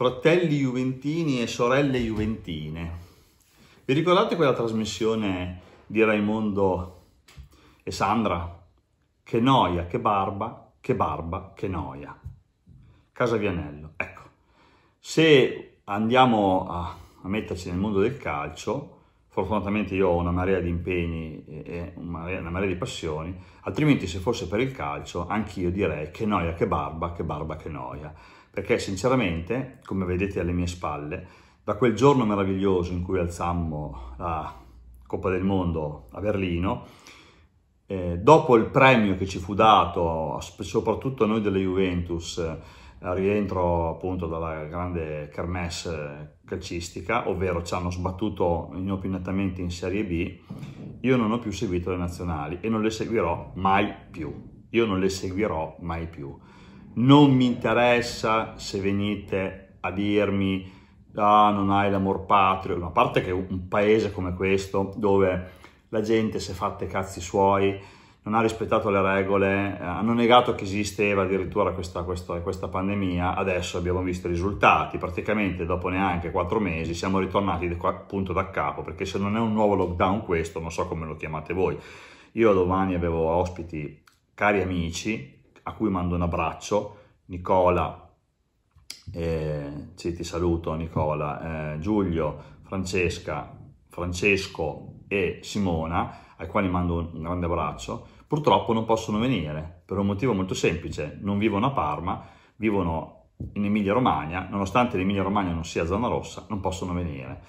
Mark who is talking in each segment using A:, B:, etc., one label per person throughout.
A: Fratelli Juventini e sorelle Juventine. Vi ricordate quella trasmissione di Raimondo e Sandra? Che noia, che barba, che barba, che noia. Casa Vianello. Ecco, se andiamo a, a metterci nel mondo del calcio, fortunatamente io ho una marea di impegni e una marea, una marea di passioni, altrimenti se fosse per il calcio, anch'io direi che noia, che barba, che barba, che noia perché sinceramente, come vedete alle mie spalle, da quel giorno meraviglioso in cui alzammo la Coppa del Mondo a Berlino, eh, dopo il premio che ci fu dato, soprattutto a noi della Juventus, eh, al rientro appunto dalla grande kermesse calcistica, ovvero ci hanno sbattuto inopinatamente in Serie B, io non ho più seguito le nazionali e non le seguirò mai più. Io non le seguirò mai più non mi interessa se venite a dirmi ah, non hai l'amor patrio, a parte che un paese come questo dove la gente si è fatta i cazzi suoi, non ha rispettato le regole, eh, hanno negato che esisteva addirittura questa, questa, questa pandemia, adesso abbiamo visto i risultati, praticamente dopo neanche quattro mesi siamo ritornati appunto da capo, perché se non è un nuovo lockdown questo, non so come lo chiamate voi. Io domani avevo ospiti cari amici a cui mando un abbraccio, Nicola, eh, ti saluto Nicola, eh, Giulio, Francesca, Francesco e Simona, ai quali mando un grande abbraccio, purtroppo non possono venire per un motivo molto semplice, non vivono a Parma, vivono in Emilia Romagna, nonostante l'Emilia Romagna non sia zona rossa, non possono venire.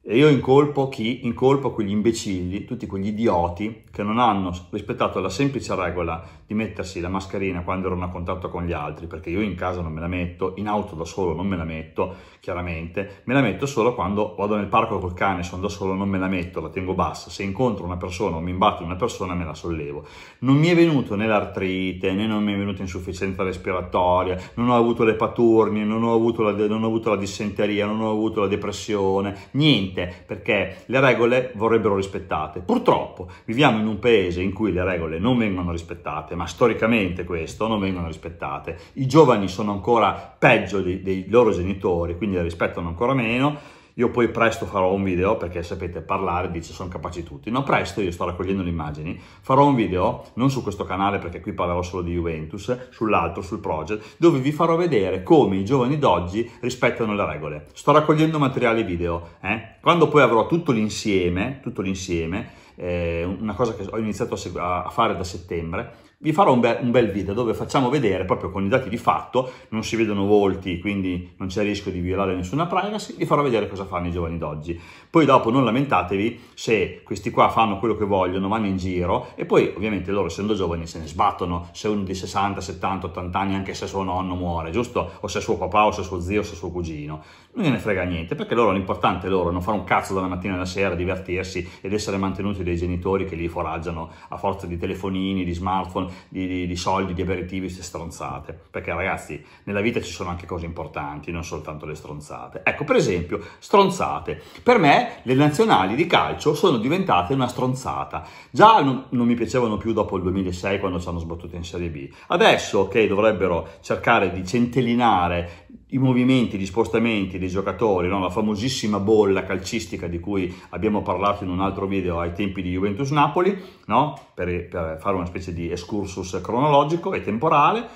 A: E io incolpo chi? Incolpo quegli imbecilli, tutti quegli idioti che non hanno rispettato la semplice regola di mettersi la mascherina quando erano a contatto con gli altri, perché io in casa non me la metto, in auto da solo non me la metto, chiaramente, me la metto solo quando vado nel parco col cane, sono da solo, non me la metto, la tengo bassa, se incontro una persona o mi imbatto in una persona me la sollevo. Non mi è venuto né l'artrite, né non mi è venuta insufficienza respiratoria, non ho avuto le paturnie, non ho avuto la, non ho avuto la dissenteria, non ho avuto la depressione, niente finite perché le regole vorrebbero rispettate. Purtroppo viviamo in un paese in cui le regole non vengono rispettate, ma storicamente questo non vengono rispettate. I giovani sono ancora peggio dei, dei loro genitori, quindi le rispettano ancora meno io poi presto farò un video, perché sapete, parlare dice sono capaci tutti. No, presto io sto raccogliendo le immagini, farò un video, non su questo canale perché qui parlerò solo di Juventus, sull'altro, sul project, dove vi farò vedere come i giovani d'oggi rispettano le regole. Sto raccogliendo materiale video, eh? Quando poi avrò tutto l'insieme, tutto l'insieme, eh, una cosa che ho iniziato a, a fare da settembre, vi farò un, be un, bel video dove facciamo vedere proprio con i dati di fatto, non si vedono volti, quindi non c'è rischio di violare nessuna privacy, vi farò vedere cosa fanno i giovani d'oggi. Poi dopo non lamentatevi se questi qua fanno quello che vogliono, vanno in giro e poi ovviamente loro essendo giovani se ne sbattono, se uno di 60, 70, 80 anni, anche se suo nonno muore, giusto? O se suo papà, o se suo zio, o se suo cugino, non gliene frega niente, perché loro l'importante è loro non fare un cazzo dalla mattina alla sera, divertirsi ed essere mantenuti dei genitori che li foraggiano a forza di telefonini, di smartphone, di, di, di soldi, di aperitivi, queste stronzate. Perché ragazzi, nella vita ci sono anche cose importanti, non soltanto le stronzate. Ecco, per esempio, stronzate. Per me le nazionali di calcio sono diventate una stronzata. Già non, non mi piacevano più dopo il 2006 quando ci hanno sbattuto in Serie B. Adesso che dovrebbero cercare di centellinare i movimenti, gli spostamenti dei giocatori, no? la famosissima bolla calcistica di cui abbiamo parlato in un altro video ai tempi di Juventus Napoli, no? per, per, fare una specie di excursus cronologico e temporale.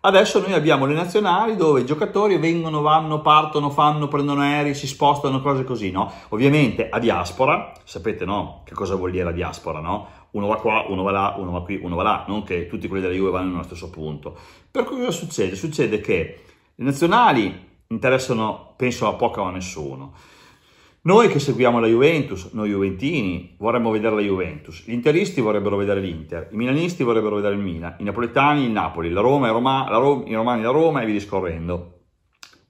A: Adesso noi abbiamo le nazionali dove i giocatori vengono, vanno, partono, fanno, prendono aerei, si spostano, cose così, no? Ovviamente a diaspora, sapete no? Che cosa vuol dire la diaspora, no? Uno va qua, uno va là, uno va qui, uno va là, non che tutti quelli della Juve vanno nello stesso punto. Per cui cosa succede? Succede che le nazionali interessano, penso, a poco o a nessuno. Noi che seguiamo la Juventus, noi Juventini, vorremmo vedere la Juventus, gli interisti vorrebbero vedere l'Inter, i milanisti vorrebbero vedere il Milan, i napoletani il Napoli, la Roma, Roma, la Roma i romani la Roma e via discorrendo.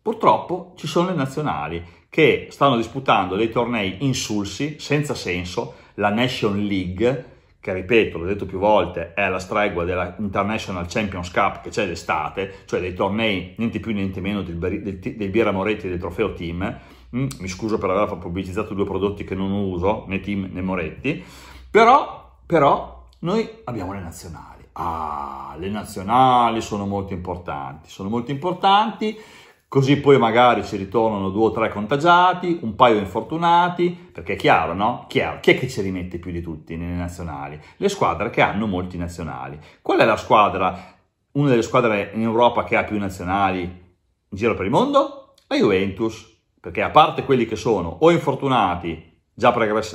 A: Purtroppo ci sono le nazionali che stanno disputando dei tornei insulsi, senza senso, la Nation League, che ripeto, l'ho detto più volte, è la stregua della International Champions Cup che c'è d'estate, cioè dei tornei niente più niente meno del, del, del Biera Moretti e del Trofeo Team, mm, mi scuso per aver pubblicizzato due prodotti che non uso, né Team né Moretti, però, però noi abbiamo le nazionali. Ah, le nazionali sono molto importanti, sono molto importanti Così poi magari ci ritornano due o tre contagiati, un paio infortunati, perché è chiaro, no? Chiaro. Chi è che ci rimette più di tutti nelle nazionali? Le squadre che hanno molti nazionali. Qual è la squadra, una delle squadre in Europa che ha più nazionali in giro per il mondo? La Juventus, perché a parte quelli che sono o infortunati già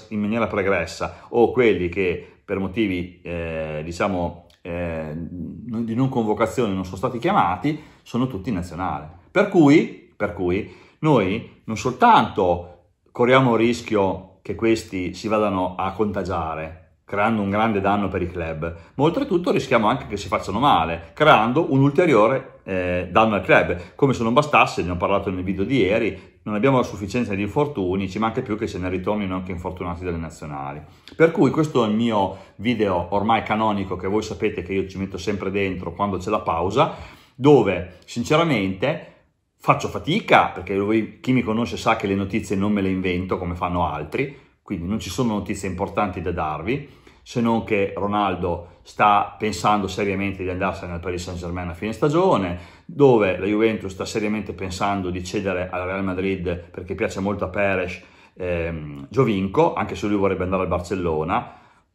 A: in maniera pregressa o quelli che per motivi, eh, diciamo, eh, di non convocazione non sono stati chiamati, sono tutti nazionali. Per cui, per cui noi non soltanto corriamo il rischio che questi si vadano a contagiare, creando un grande danno per i club, ma oltretutto rischiamo anche che si facciano male, creando un ulteriore eh, danno al club. Come se non bastasse, ne ho parlato nel video di ieri, non abbiamo la sufficienza di infortuni, ci manca più che se ne ritornino anche infortunati dalle nazionali. Per cui questo è il mio video ormai canonico che voi sapete che io ci metto sempre dentro quando c'è la pausa, dove sinceramente faccio fatica perché lui, chi mi conosce sa che le notizie non me le invento come fanno altri, quindi non ci sono notizie importanti da darvi, se non che Ronaldo sta pensando seriamente di andarsene al Paris Saint Germain a fine stagione, dove la Juventus sta seriamente pensando di cedere al Real Madrid perché piace molto a Peres ehm, Giovinco, anche se lui vorrebbe andare al Barcellona,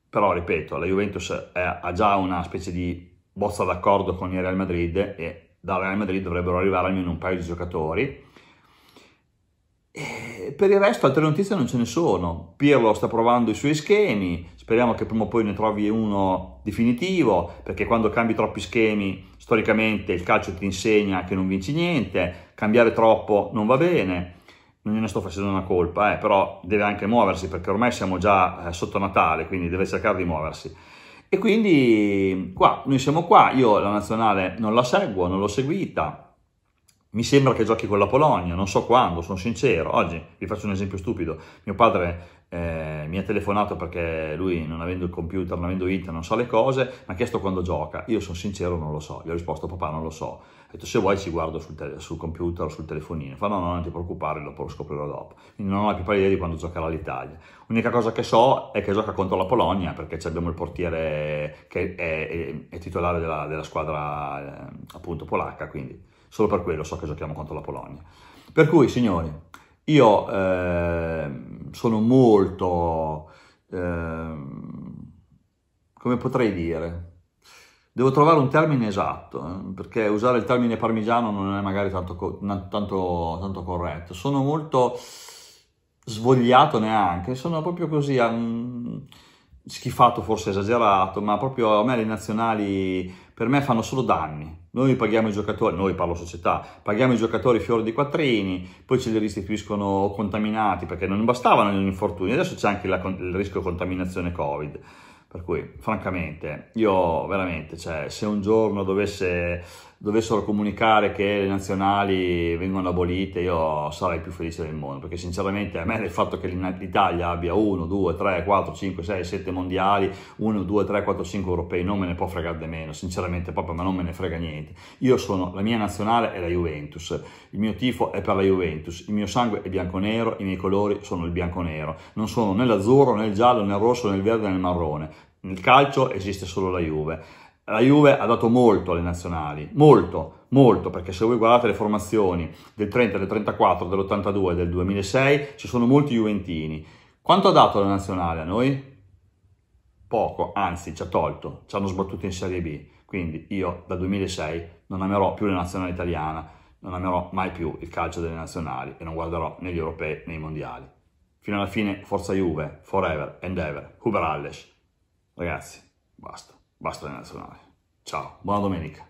A: però ripeto, la Juventus è, ha già una specie di bozza d'accordo con il Real Madrid e dal Real Madrid dovrebbero arrivare almeno un paio di giocatori. E per il resto altre notizie non ce ne sono. Pirlo sta provando i suoi schemi, speriamo che prima o poi ne trovi uno definitivo, perché quando cambi troppi schemi, storicamente il calcio ti insegna che non vinci niente, cambiare troppo non va bene. Non ne sto facendo una colpa, eh, però deve anche muoversi perché ormai siamo già eh, sotto Natale, quindi deve cercare di muoversi. E quindi qua, noi siamo qua, io la nazionale non la seguo, non l'ho seguita, mi sembra che giochi con la Polonia, non so quando, sono sincero, oggi vi faccio un esempio stupido, mio padre eh, mi ha telefonato perché lui non avendo il computer, non avendo internet, non sa le cose, mi ha chiesto quando gioca, io sono sincero non lo so, gli ho risposto papà non lo so, ho detto se vuoi ci guardo sul, te- sul computer o sul telefonino. Fa no, no, non ti preoccupare, lo scoprirò dopo. Quindi non ho la più pallida idea di quando giocherà l'Italia. L'unica cosa che so è che gioca contro la Polonia perché abbiamo il portiere che è, è, è titolare della, della squadra eh, appunto polacca, quindi solo per quello so che giochiamo contro la Polonia. Per cui, signori, io eh, sono molto... Eh, come potrei dire? Devo trovare un termine esatto, eh, perché usare il termine parmigiano non è magari tanto, tanto, tanto corretto. Sono molto svogliato neanche, sono proprio così, um, schifato forse esagerato, ma proprio a me le nazionali per me fanno solo danni. Noi paghiamo i giocatori, noi parlo società, paghiamo i giocatori fiori di quattrini, poi ce li restituiscono contaminati perché non bastavano gli infortuni, adesso c'è anche la, il rischio contaminazione Covid. Per cui, francamente, io veramente, cioè, se un giorno dovesse, dovessero comunicare che le nazionali vengono abolite, io sarei più felice del mondo, perché sinceramente a me il fatto che l'Italia abbia 1, 2, 3, 4, 5, 6, 7 mondiali, 1, 2, 3, 4, 5 europei, non me ne può fregare di meno, sinceramente proprio, ma non me ne frega niente. Io sono, la mia nazionale è la Juventus, il mio tifo è per la Juventus, il mio sangue è bianco-nero, i miei colori sono il bianco-nero, non sono né l'azzurro, né il giallo, né il rosso, né il verde, né il marrone nel calcio esiste solo la Juve. La Juve ha dato molto alle nazionali, molto, molto, perché se voi guardate le formazioni del 30, del 34, dell'82 e del 2006, ci sono molti juventini. Quanto ha dato la nazionale a noi? Poco, anzi ci ha tolto, ci hanno sbattuto in Serie B. Quindi io da 2006 non amerò più la nazionale italiana, non amerò mai più il calcio delle nazionali e non guarderò né gli europei né i mondiali. Fino alla fine, forza Juve, forever and ever, Huber Alles. Ragazzi, basta, basta la nazionale. Ciao, buona domenica.